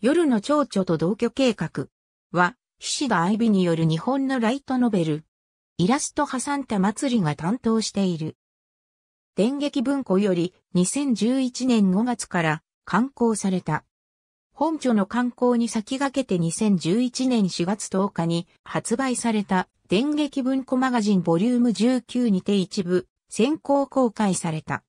夜の蝶々と同居計画は、菱田愛美による日本のライトノベル。イラスト挟んだ祭りが担当している。電撃文庫より2011年5月から刊行された。本著の刊行に先駆けて2011年4月10日に発売された電撃文庫マガジンボリューム19にて一部先行公開された。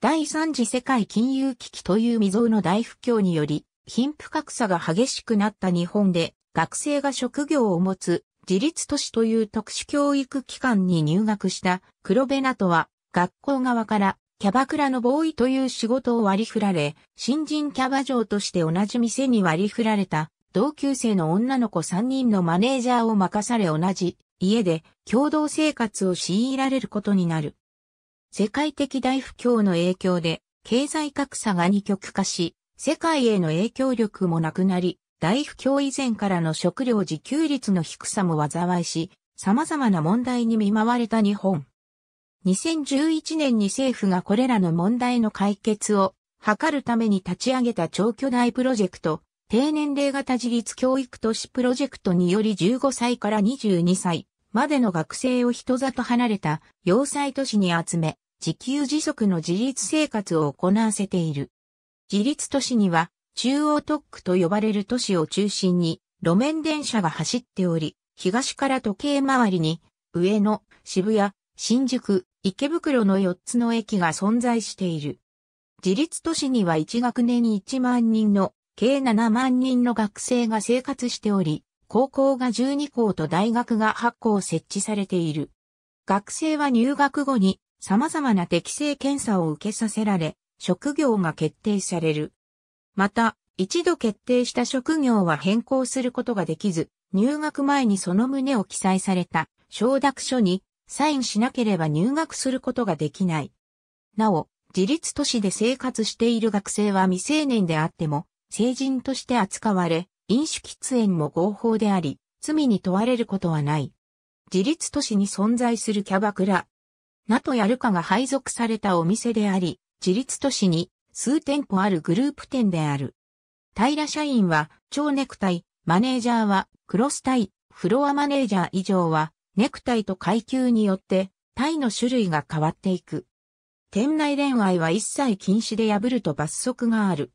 第三次世界金融危機という未曾有の大不況により貧富格差が激しくなった日本で、学生が職業を持つ自立都市という特殊教育機関に入学した黒部ナトは、学校側からキャバクラのボーイという仕事を割り振られ、新人キャバ嬢として同じ店に割り振られた同級生の女の子3人のマネージャーを任され同じ家で共同生活を強いられることになる。世界的大不況の影響で経済格差が二極化し、世界への影響力もなくなり、大不況以前からの食料自給率の低さも災いし、様々な問題に見舞われた日本。2011年に政府がこれらの問題の解決を図るために立ち上げた超巨大プロジェクト、低年齢型自立教育都市プロジェクトにより15歳から22歳までの学生を人里離れた要塞都市に集め、自給自足の自立生活を行わせている。自立都市には中央特区と呼ばれる都市を中心に路面電車が走っており、東から時計回りに上野、渋谷、新宿、池袋の4つの駅が存在している。自立都市には1学年に1万人の計7万人の学生が生活しており、高校が12校と大学が8校設置されている。学生は入学後に様々な適性検査を受けさせられ、職業が決定される。また、一度決定した職業は変更することができず、入学前にその旨を記載された承諾書にサインしなければ入学することができない。なお、自立都市で生活している学生は未成年であっても、成人として扱われ、飲酒喫煙も合法であり、罪に問われることはない。自立都市に存在するキャバクラ。ナトやルカが配属されたお店であり、自立都市に数店舗あるグループ店である。平社員は蝶ネクタイ、マネージャーはクロスタイ、フロアマネージャー以上はネクタイと階級によってタイの種類が変わっていく。店内恋愛は一切禁止で破ると罰則がある。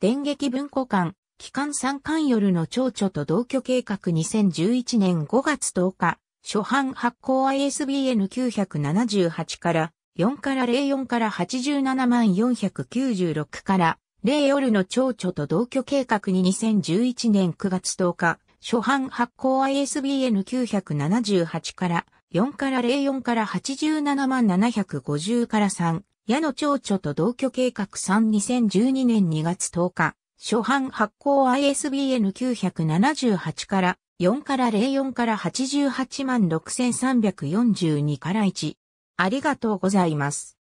電撃文庫館、機関三巻夜の蝶々と同居計画2011年5月10日、初版発行 ISBN978 から4から04から87万496から0夜の蝶々と同居計画に2011年9月10日、初版発行 ISBN 978から4から04から87万750から3、矢野蝶々と同居計画32012年2月10日、初版発行 ISBN 978から4から04から88万6342から1、ありがとうございます。